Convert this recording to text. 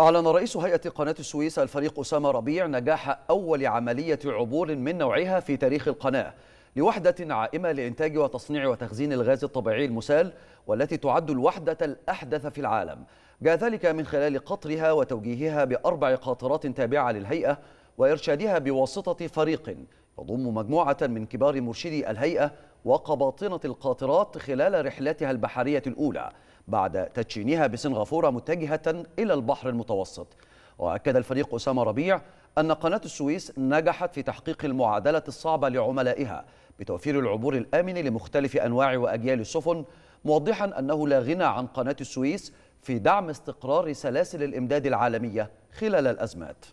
أعلن رئيس هيئة قناة السويس الفريق أسامة ربيع نجاح أول عملية عبور من نوعها في تاريخ القناة لوحدة عائمة لإنتاج وتصنيع وتخزين الغاز الطبيعي المسال والتي تعد الوحدة الأحدث في العالم جاء ذلك من خلال قطرها وتوجيهها بأربع قاطرات تابعة للهيئة وإرشادها بواسطة فريق تضم مجموعة من كبار مرشدي الهيئة وقباطنة القاطرات خلال رحلتها البحرية الأولى بعد تدشينها بسنغافورة متجهة إلى البحر المتوسط وأكد الفريق أسامة ربيع أن قناة السويس نجحت في تحقيق المعادلة الصعبة لعملائها بتوفير العبور الآمن لمختلف أنواع وأجيال السفن موضحا أنه لا غنى عن قناة السويس في دعم استقرار سلاسل الإمداد العالمية خلال الأزمات